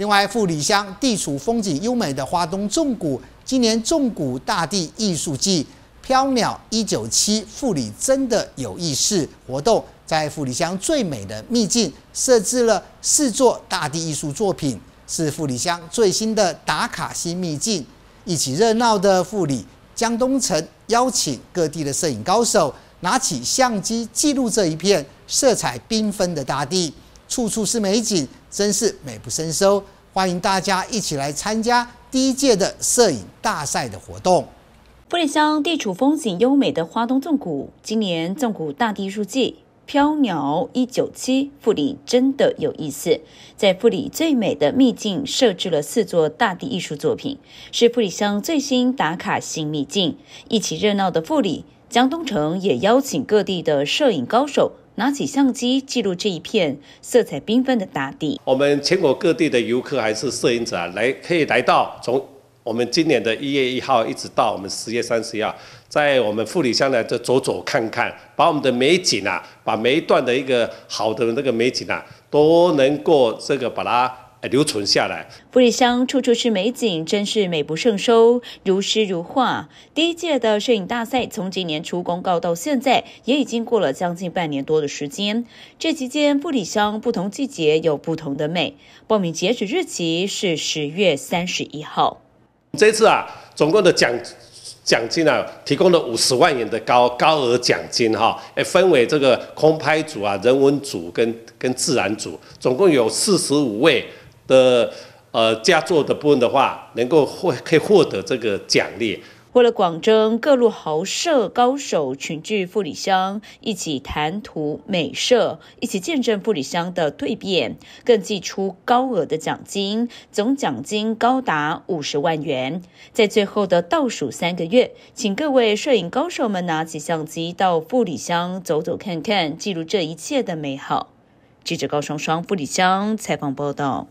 另外，富里乡地处风景优美的花东纵谷，今年纵谷大地艺术季“飘鸟一九七”富里真的有意思活动，在富里乡最美的秘境设置了四座大地艺术作品，是富里乡最新的打卡新秘境。一起热闹的富里江东城邀请各地的摄影高手，拿起相机记录这一片色彩缤纷的大地，处处是美景。真是美不胜收，欢迎大家一起来参加第一届的摄影大赛的活动。富里乡地处风景优美的花东纵谷，今年纵谷大地艺术飘鸟一九七富里真的有意思，在富里最美的秘境设置了四座大地艺术作品，是富里乡最新打卡新秘境。一起热闹的富里，江东城也邀请各地的摄影高手。拿起相机记录这一片色彩缤纷的大地。我们全国各地的游客还是摄影者啊，来可以来到从我们今年的一月一号一直到我们十月三十一号，在我们富里乡呢，这走走看看，把我们的美景啊，把每一段的一个好的那个美景啊，都能够这个把它。留存下来，富里乡处处是美景，真是美不胜收，如诗如画。第一届的摄影大赛从今年初公告到现在，也已经过了将近半年多的时间。这期间，富里乡不同季节有不同的美。报名截止日期是十月三十一号。这次啊，总共的奖奖金啊，提供了五十万元的高高额奖金哈，分为这个空拍组啊、人文组跟跟自然组，总共有四十五位。的呃佳作的部分的话，能够获可以获得这个奖励。为了广征各路豪摄高手，群聚富里乡，一起谈吐美色，一起见证富里乡的蜕变，更寄出高额的奖金，总奖金高达五十万元。在最后的倒数三个月，请各位摄影高手们拿起相机，到富里乡走走看看，记录这一切的美好。记者高双双，富里乡采访报道。